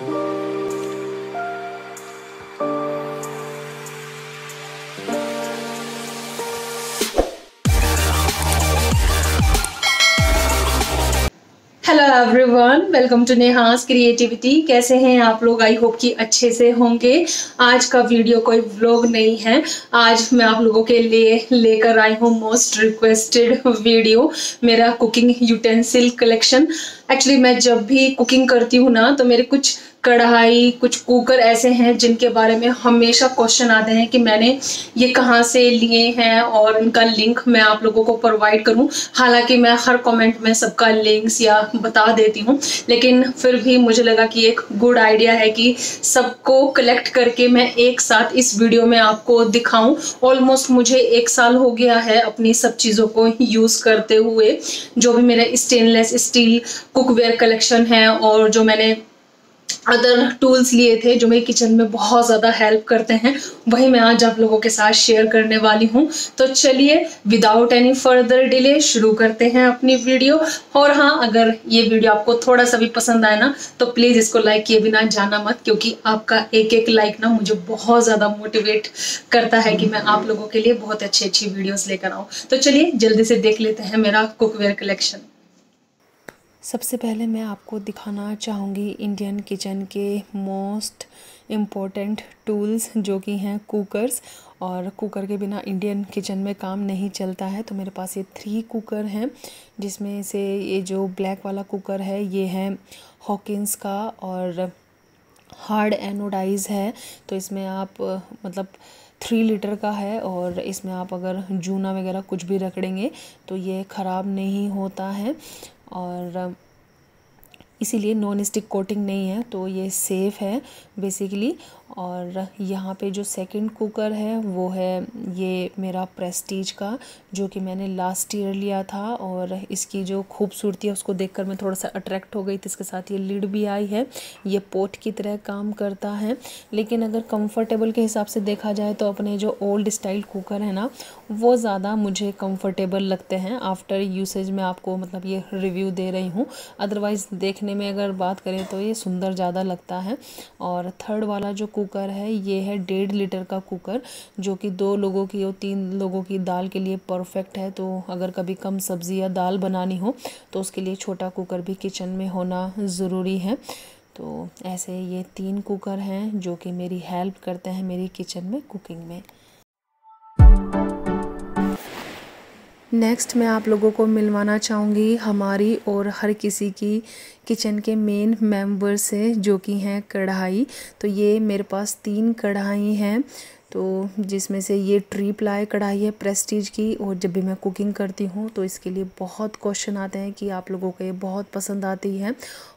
hello everyone welcome to Neha's creativity कैसे हैं आप लोग आई होप कि अच्छे से होंगे आज का वीडियो कोई व्लॉग नहीं है आज मैं आप लोगों के लिए लेकर आई हूँ मोस्ट रिक्वेस्टेड वीडियो मेरा कुकिंग यूटेंसिल कलेक्शन एक्चुअली मैं जब भी कुकिंग करती हूँ ना तो मेरे कुछ कढ़ाई कुछ कुकर ऐसे हैं जिनके बारे में हमेशा क्वेश्चन आते हैं कि मैंने ये कहाँ से लिए हैं और उनका लिंक मैं आप लोगों को प्रोवाइड करूँ हालांकि मैं हर कमेंट में सबका लिंक्स या बता देती हूँ लेकिन फिर भी मुझे लगा कि एक गुड आइडिया है कि सबको कलेक्ट करके मैं एक साथ इस वीडियो में आपको दिखाऊँ ऑलमोस्ट मुझे एक साल हो गया है अपनी सब चीज़ों को यूज़ करते हुए जो भी मेरे स्टेनलेस स्टील कुकवेयर कलेक्शन है और जो मैंने अदर टूल्स लिए थे जो मेरे किचन में बहुत ज़्यादा हेल्प करते हैं वही मैं आज आप लोगों के साथ शेयर करने वाली हूँ तो चलिए विदाउट एनी फर्दर डिले शुरू करते हैं अपनी वीडियो और हाँ अगर ये वीडियो आपको थोड़ा सा भी पसंद आए ना तो प्लीज़ इसको लाइक किए बिना जाना मत क्योंकि आपका एक एक लाइक ना मुझे बहुत ज़्यादा मोटिवेट करता है कि मैं आप लोगों के लिए बहुत अच्छी अच्छी वीडियोज़ लेकर आऊँ तो चलिए जल्दी से देख लेते हैं मेरा कुकवेयर कलेक्शन सबसे पहले मैं आपको दिखाना चाहूँगी इंडियन किचन के मोस्ट इम्पोर्टेंट टूल्स जो कि हैं कुकर्स और कुकर के बिना इंडियन किचन में काम नहीं चलता है तो मेरे पास ये थ्री कुकर हैं जिसमें से ये जो ब्लैक वाला कुकर है ये है हॉकिंस का और हार्ड एनोडाइज है तो इसमें आप मतलब थ्री लीटर का है और इसमें आप अगर जूना वगैरह कुछ भी रख देंगे तो ये ख़राब नहीं होता है और इसीलिए नॉन स्टिक कोटिंग नहीं है तो ये सेफ़ है बेसिकली और यहाँ पे जो सेकंड कुकर है वो है ये मेरा प्रेस्टीज का जो कि मैंने लास्ट ईयर लिया था और इसकी जो खूबसूरती है उसको देखकर मैं थोड़ा सा अट्रैक्ट हो गई थी इसके साथ ये लिड भी आई है ये पोट की तरह काम करता है लेकिन अगर कंफर्टेबल के हिसाब से देखा जाए तो अपने जो ओल्ड स्टाइल कुकर है ना वो ज़्यादा मुझे कंफर्टेबल लगते हैं आफ्टर यूसेज में आपको मतलब ये रिव्यू दे रही हूँ अदरवाइज़ देखने में अगर बात करें तो ये सुंदर ज़्यादा लगता है और थर्ड वाला जो कुकर है ये है डेढ़ लीटर का कुकर जो कि दो लोगों की और तीन लोगों की दाल के लिए परफेक्ट है तो अगर कभी कम सब्ज़ी या दाल बनानी हो तो उसके लिए छोटा कुकर भी किचन में होना ज़रूरी है तो ऐसे ये तीन कुकर हैं जो कि मेरी हेल्प करते हैं मेरी किचन में कुकिंग में नेक्स्ट मैं आप लोगों को मिलवाना चाहूँगी हमारी और हर किसी की किचन के मेन मेंबर से जो कि हैं कढ़ाई तो ये मेरे पास तीन कढ़ाई हैं तो जिसमें से ये ट्री प्लाई कढ़ाई है प्रेस्टीज की और जब भी मैं कुकिंग करती हूँ तो इसके लिए बहुत क्वेश्चन आते हैं कि आप लोगों को ये बहुत पसंद आती है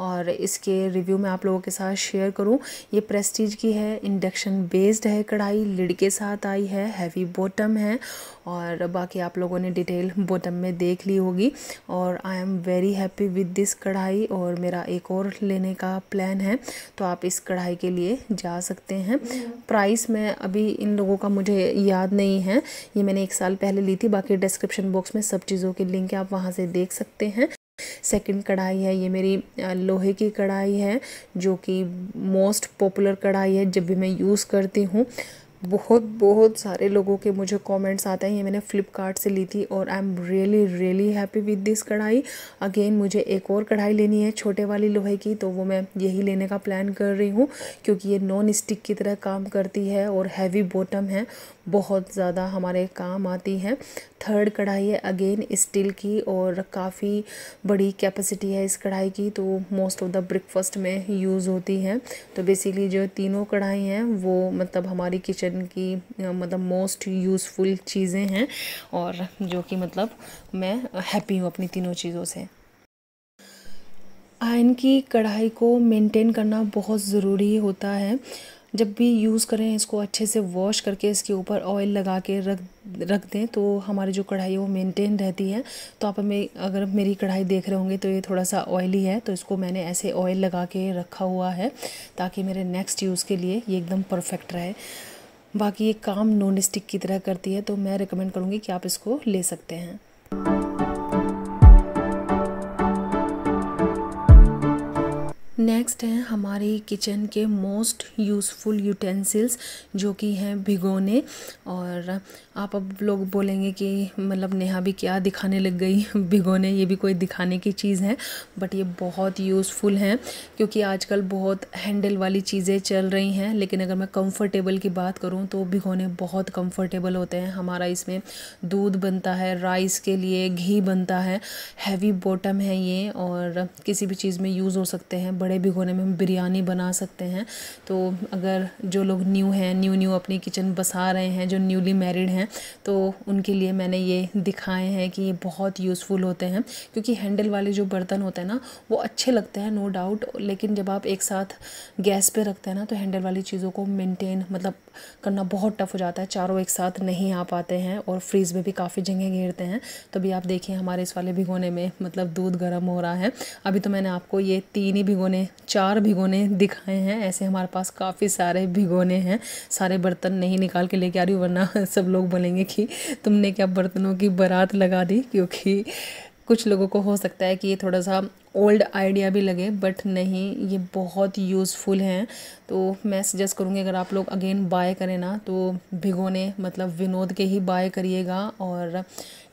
और इसके रिव्यू मैं आप लोगों के साथ शेयर करूँ ये प्रेस्टीज की है इंडक्शन बेस्ड है कढ़ाई लिड के साथ आई है हैवी बॉटम है और बाकी आप लोगों ने डिटेल बॉटम में देख ली होगी और I am very happy with this kadhai और मेरा एक और लेने का प्लान है तो आप इस कढ़ाई के लिए जा सकते हैं प्राइस में अभी इन लोगों का मुझे याद नहीं है ये मैंने एक साल पहले ली थी बाकी डिस्क्रिप्शन बॉक्स में सब चीज़ों के लिंक आप वहाँ से देख सकते हैं सेकंड कढ़ाई है ये मेरी लोहे की कढ़ाई है जो कि मोस्ट पॉपुलर कढ़ाई है जब भी मैं यूज़ करती हूँ बहुत बहुत सारे लोगों के मुझे कमेंट्स आते हैं ये मैंने फ़्लिपकार्ट से ली थी और I am really really happy with this kadhai again मुझे एक और कढ़ाई लेनी है छोटे वाली लोहे की तो वो मैं यही लेने का प्लान कर रही हूँ क्योंकि ये नॉन स्टिक की तरह काम करती है और हैवी बॉटम है बहुत ज़्यादा हमारे काम आती हैं थर्ड कढ़ाई है अगेन स्टील की और काफ़ी बड़ी कैपेसिटी है इस कढ़ाई की तो मोस्ट ऑफ द ब्रेकफास्ट में यूज़ होती हैं तो बेसिकली जो तीनों कढ़ाई हैं वो मतलब हमारी किचन की मतलब मोस्ट यूज़फुल चीज़ें हैं और जो कि मतलब मैं हैप्पी हूँ अपनी तीनों चीज़ों से आयन की कढ़ाई को मेंटेन करना बहुत ज़रूरी होता है जब भी यूज़ करें इसको अच्छे से वॉश करके इसके ऊपर ऑयल लगा के रख रख दें तो हमारी जो कढ़ाई है वो मेंटेन रहती है तो आप हमें अगर मेरी कढ़ाई देख रहे होंगे तो ये थोड़ा सा ऑयली है तो इसको मैंने ऐसे ऑयल लगा के रखा हुआ है ताकि मेरे नेक्स्ट यूज़ के लिए ये एकदम परफेक्ट रहे बाकी ये काम नॉन स्टिक की तरह करती है तो मैं रिकमेंड करूँगी कि आप इसको ले सकते हैं नेक्स्ट हैं हमारी किचन के मोस्ट यूज़फुल यूटेंसिल्स जो कि हैं भिगोने और आप अब लोग बोलेंगे कि मतलब नेहा भी क्या दिखाने लग गई भिगोने ये भी कोई दिखाने की चीज़ है बट ये बहुत यूज़फुल हैं क्योंकि आजकल बहुत हैंडल वाली चीज़ें चल रही हैं लेकिन अगर मैं कंफर्टेबल की बात करूँ तो भिगोने बहुत कम्फर्टेबल होते हैं हमारा इसमें दूध बनता है राइस के लिए घी बनता है हैवी बॉटम है ये और किसी भी चीज़ में यूज़ हो सकते हैं बड़े भिगोने में हम बिरयानी बना सकते हैं तो अगर जो लोग न्यू हैं न्यू न्यू अपनी किचन बसा रहे हैं जो न्यूली मैरिड हैं तो उनके लिए मैंने ये दिखाए हैं कि ये बहुत यूज़फुल होते हैं क्योंकि हैंडल वाले जो बर्तन होते हैं ना वो अच्छे लगते हैं नो डाउट लेकिन जब आप एक साथ गैस पर रखते हैं ना तो हैंडल वाली चीज़ों को मेनटेन मतलब करना बहुत टफ हो जाता है चारों एक साथ नहीं आ पाते हैं और फ्रीज़ में भी काफ़ी जगह घेरते हैं तो भी आप देखिए हमारे इस वाले भिगोने में मतलब दूध गर्म हो रहा है अभी तो मैंने आपको ये तीन ही भिगोने भिगोने चार भिगोने दिखाए हैं ऐसे हमारे पास काफ़ी सारे भिगोने हैं सारे बर्तन नहीं निकाल के लेके आ रही वरना सब लोग बोलेंगे कि तुमने क्या बर्तनों की बारात लगा दी क्योंकि कुछ लोगों को हो सकता है कि ये थोड़ा सा ओल्ड आइडिया भी लगे बट नहीं ये बहुत यूज़फुल हैं तो मैं सजेस्ट करूँगी अगर आप लोग अगेन बाय करें ना तो भिगोने मतलब विनोद के ही बाय करिएगा और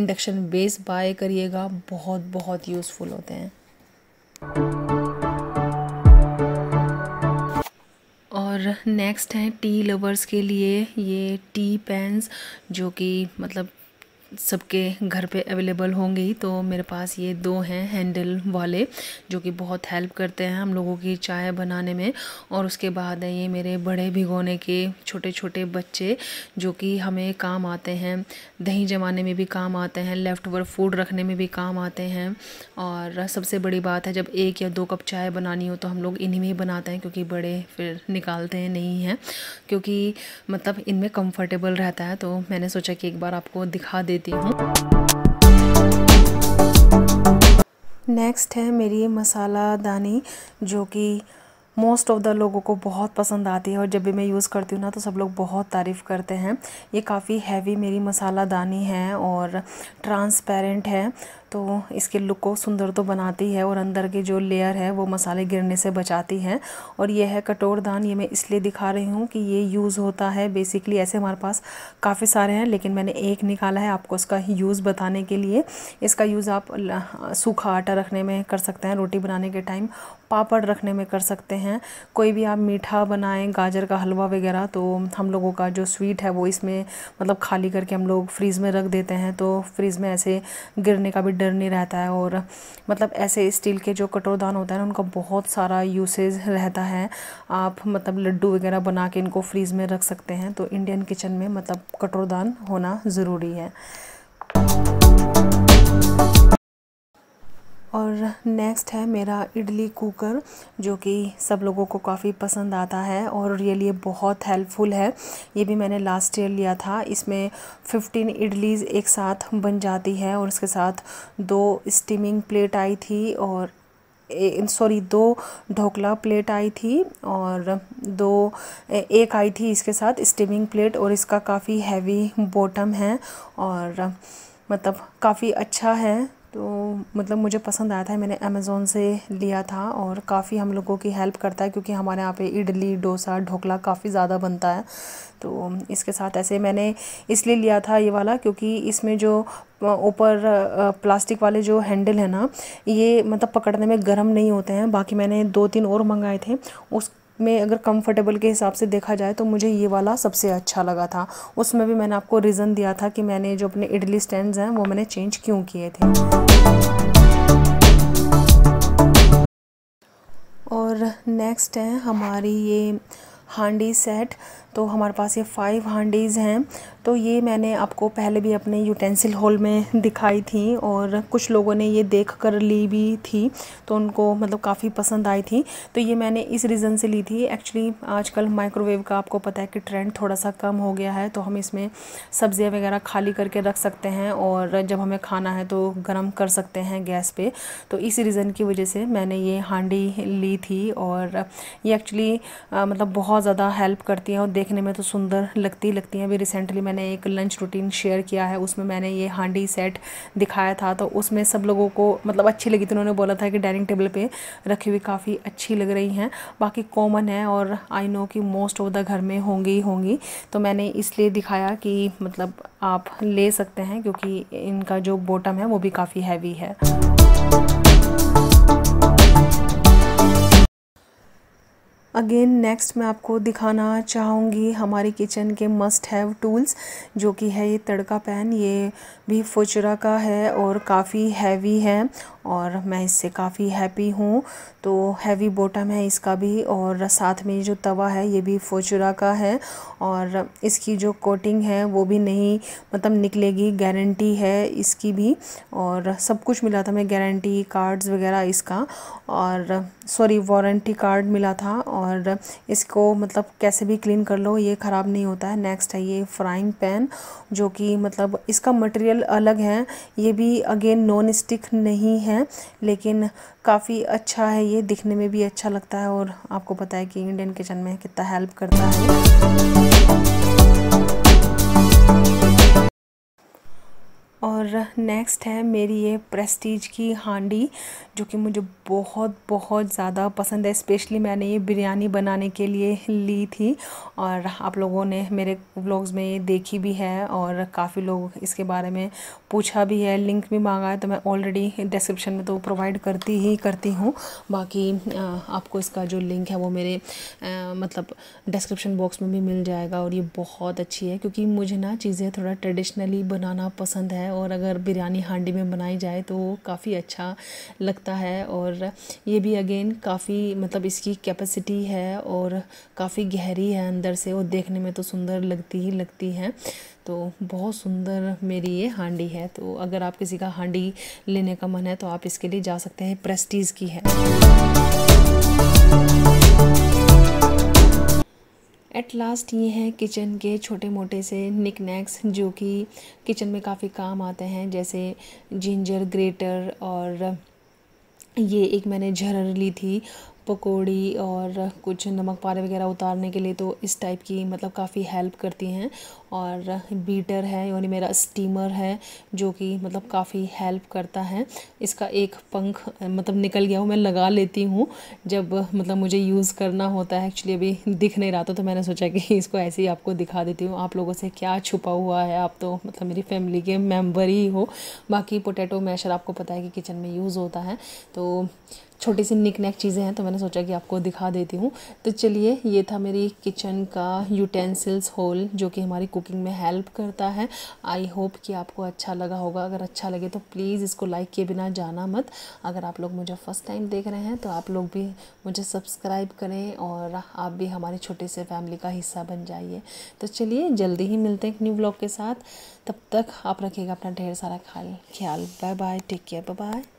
इंडक्शन बेस बाय करिएगा बहुत बहुत यूज़फुल होते हैं और नेक्स्ट हैं टी लवर्स के लिए ये टी पेंस जो कि मतलब सबके घर पे अवेलेबल होंगे ही तो मेरे पास ये दो हैं हैंडल वाले जो कि बहुत हेल्प करते हैं हम लोगों की चाय बनाने में और उसके बाद है ये मेरे बड़े भिगोने के छोटे छोटे बच्चे जो कि हमें काम आते हैं दही जमाने में भी काम आते हैं लेफ़्ट ओवर फूड रखने में भी काम आते हैं और सबसे बड़ी बात है जब एक या दो कप चाय बनानी हो तो हम लोग इन्हीं में ही बनाते हैं क्योंकि बड़े फिर निकालते हैं नहीं हैं क्योंकि मतलब इनमें कम्फर्टेबल रहता है तो मैंने सोचा कि एक बार आपको दिखा देती देती हूँ नेक्स्ट है मेरी मसाला दानी जो कि मोस्ट ऑफ़ द लोगों को बहुत पसंद आती है और जब भी मैं यूज़ करती हूँ ना तो सब लोग बहुत तारीफ़ करते हैं ये काफ़ी हैवी मेरी मसाला दानी है और ट्रांसपेरेंट है तो इसके लुक को सुंदर तो बनाती है और अंदर के जो लेयर है वो मसाले गिरने से बचाती हैं और ये है कटोर दान ये मैं इसलिए दिखा रही हूँ कि ये यूज़ होता है बेसिकली ऐसे हमारे पास काफ़ी सारे हैं लेकिन मैंने एक निकाला है आपको उसका यूज़ बताने के लिए इसका यूज़ आप सूखा आटा रखने में कर सकते हैं रोटी बनाने के टाइम पापड़ रखने में कर सकते हैं कोई भी आप मीठा बनाएं गाजर का हलवा वगैरह तो हम लोगों का जो स्वीट है वो इसमें मतलब खाली करके हम लोग फ्रीज़ में रख देते हैं तो फ्रीज़ में ऐसे गिरने का भी डर डर नहीं रहता है और मतलब ऐसे स्टील के जो कटोरदान होता है ना उनका बहुत सारा यूसेज रहता है आप मतलब लड्डू वगैरह बना के इनको फ्रीज़ में रख सकते हैं तो इंडियन किचन में मतलब कटोरदान होना ज़रूरी है और नेक्स्ट है मेरा इडली कुकर जो कि सब लोगों को काफ़ी पसंद आता है और ये लिए बहुत हेल्पफुल है ये भी मैंने लास्ट ईयर लिया था इसमें फिफ्टीन इडलीज़ एक साथ बन जाती है और इसके साथ दो स्टीमिंग प्लेट आई थी और सॉरी दो ढोकला प्लेट आई थी और दो एक आई थी इसके साथ स्टीमिंग प्लेट और इसका काफ़ी हैवी बॉटम है और मतलब काफ़ी अच्छा है तो मतलब मुझे पसंद आया था मैंने अमेज़ोन से लिया था और काफ़ी हम लोगों की हेल्प करता है क्योंकि हमारे यहाँ पे इडली डोसा ढोकला काफ़ी ज़्यादा बनता है तो इसके साथ ऐसे मैंने इसलिए लिया था ये वाला क्योंकि इसमें जो ऊपर प्लास्टिक वाले जो हैंडल है ना ये मतलब पकड़ने में गर्म नहीं होते हैं बाकी मैंने दो तीन और मंगाए थे उस में अगर कंफर्टेबल के हिसाब से देखा जाए तो मुझे ये वाला सबसे अच्छा लगा था उसमें भी मैंने आपको रीज़न दिया था कि मैंने जो अपने इडली स्टैंड हैं वो मैंने चेंज क्यों किए थे और नेक्स्ट है हमारी ये हांडी सेट तो हमारे पास ये फ़ाइव हांडीज़ हैं तो ये मैंने आपको पहले भी अपने यूटेंसिल हॉल में दिखाई थी और कुछ लोगों ने ये देख कर ली भी थी तो उनको मतलब काफ़ी पसंद आई थी तो ये मैंने इस रीज़न से ली थी एक्चुअली आजकल माइक्रोवेव का आपको पता है कि ट्रेंड थोड़ा सा कम हो गया है तो हम इसमें सब्ज़ियाँ वगैरह खाली करके रख सकते हैं और जब हमें खाना है तो गर्म कर सकते हैं गैस पर तो इस रीज़न की वजह से मैंने ये हांडी ली थी और ये एक्चुअली मतलब बहुत ज़्यादा हेल्प करती है और देख देखने में तो सुंदर लगती लगती हैं अभी रिसेंटली मैंने एक लंच रूटीन शेयर किया है उसमें मैंने ये हांडी सेट दिखाया था तो उसमें सब लोगों को मतलब अच्छी लगी थी उन्होंने बोला था कि डाइनिंग टेबल पर रखी हुई काफ़ी अच्छी लग रही हैं बाकी कॉमन है और आई नो कि मोस्ट ऑफ द घर में होंगी ही होंगी तो मैंने इसलिए दिखाया कि मतलब आप ले सकते हैं क्योंकि इनका जो बॉटम है वो भी काफ़ी हैवी है अगेन नेक्स्ट मैं आपको दिखाना चाहूँगी हमारे किचन के मस्ट हैव टूल्स जो कि है ये तड़का पैन ये भी फुचरा का है और काफ़ी हैवी है और मैं इससे काफ़ी हैप्पी हूँ तो हैवी बॉटम है इसका भी और साथ में जो तवा है ये भी फोचुरा का है और इसकी जो कोटिंग है वो भी नहीं मतलब निकलेगी गारंटी है इसकी भी और सब कुछ मिला था मैं गारंटी कार्ड्स वगैरह इसका और सॉरी वारंटी कार्ड मिला था और इसको मतलब कैसे भी क्लीन कर लो ये ख़राब नहीं होता है नेक्स्ट है ये फ्राइंग पैन जो कि मतलब इसका मटेरियल अलग है ये भी अगेन नॉन स्टिक नहीं है हैं लेकिन काफ़ी अच्छा है ये दिखने में भी अच्छा लगता है और आपको पता है कि इंडियन किचन में कितना हेल्प करता है और नेक्स्ट है मेरी ये प्रेस्टीज की हांडी जो कि मुझे बहुत बहुत ज़्यादा पसंद है स्पेशली मैंने ये बिरयानी बनाने के लिए ली थी और आप लोगों ने मेरे व्लॉग्स में ये देखी भी है और काफ़ी लोग इसके बारे में पूछा भी है लिंक भी मांगा है तो मैं ऑलरेडी डिस्क्रिप्शन में तो प्रोवाइड करती ही करती हूँ बाकी आपको इसका जो लिंक है वो मेरे आ, मतलब डिस्क्रिप्शन बॉक्स में भी मिल जाएगा और ये बहुत अच्छी है क्योंकि मुझे ना चीज़ें थोड़ा ट्रेडिशनली बनाना पसंद है है और अगर बिरयानी हांडी में बनाई जाए तो काफ़ी अच्छा लगता है और ये भी अगेन काफ़ी मतलब इसकी कैपेसिटी है और काफ़ी गहरी है अंदर से और देखने में तो सुंदर लगती ही लगती है तो बहुत सुंदर मेरी ये हांडी है तो अगर आप किसी का हांडी लेने का मन है तो आप इसके लिए जा सकते हैं प्रेस्टीज की है एट लास्ट ये हैं किचन के छोटे मोटे से निक नैक्स जो कि किचन में काफ़ी काम आते हैं जैसे जिंजर ग्रेटर और ये एक मैंने झरर ली थी पकौड़ी और कुछ नमक पारे वगैरह उतारने के लिए तो इस टाइप की मतलब काफ़ी हेल्प करती हैं और बीटर है यानी मेरा स्टीमर है जो कि मतलब काफ़ी हेल्प करता है इसका एक पंख मतलब निकल गया हूँ मैं लगा लेती हूँ जब मतलब मुझे यूज़ करना होता है एक्चुअली अभी दिख नहीं रहा था तो मैंने सोचा कि इसको ऐसे ही आपको दिखा देती हूँ आप लोगों से क्या छुपा हुआ है आप तो मतलब मेरी फैमिली के मेम्बर ही हो बाकी पोटैटो मैशर आपको पता है कि किचन में यूज़ होता है तो छोटी सी निक नैक चीज़ें हैं तो मैंने सोचा कि आपको दिखा देती हूँ तो चलिए ये था मेरी किचन का यूटेंसिल्स होल जो कि हमारी कुकिंग में हेल्प करता है आई होप कि आपको अच्छा लगा होगा अगर अच्छा लगे तो प्लीज़ इसको लाइक किए बिना जाना मत अगर आप लोग मुझे फ़र्स्ट टाइम देख रहे हैं तो आप लोग भी मुझे सब्सक्राइब करें और आप भी हमारे छोटे से फैमिली का हिस्सा बन जाइए तो चलिए जल्दी ही मिलते हैं एक न्यू ब्लॉग के साथ तब तक आप रखिएगा अपना ढेर सारा ख्याल ख्याल bye bye take care bye bye